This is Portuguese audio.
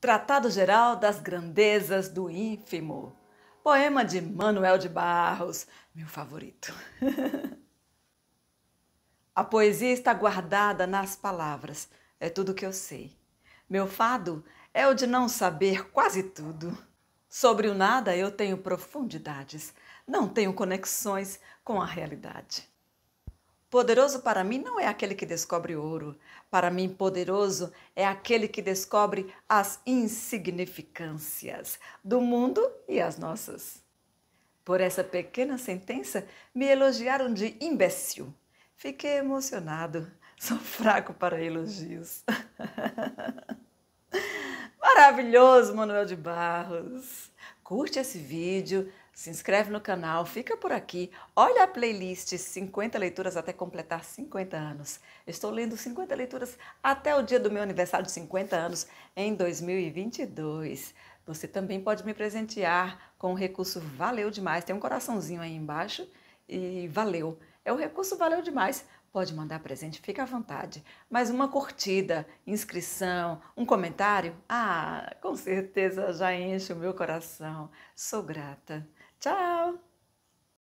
Tratado Geral das Grandezas do Ínfimo, poema de Manuel de Barros, meu favorito. A poesia está guardada nas palavras, é tudo que eu sei. Meu fado é o de não saber quase tudo. Sobre o nada eu tenho profundidades, não tenho conexões com a realidade. Poderoso para mim não é aquele que descobre ouro. Para mim, poderoso é aquele que descobre as insignificâncias do mundo e as nossas. Por essa pequena sentença, me elogiaram de imbecil. Fiquei emocionado. Sou fraco para elogios. Maravilhoso, Manuel de Barros curte esse vídeo, se inscreve no canal, fica por aqui, olha a playlist 50 leituras até completar 50 anos. Estou lendo 50 leituras até o dia do meu aniversário de 50 anos em 2022. Você também pode me presentear com o recurso Valeu Demais. Tem um coraçãozinho aí embaixo e valeu. É o recurso Valeu Demais Pode mandar presente, fica à vontade. Mas uma curtida, inscrição, um comentário, ah, com certeza já enche o meu coração. Sou grata. Tchau!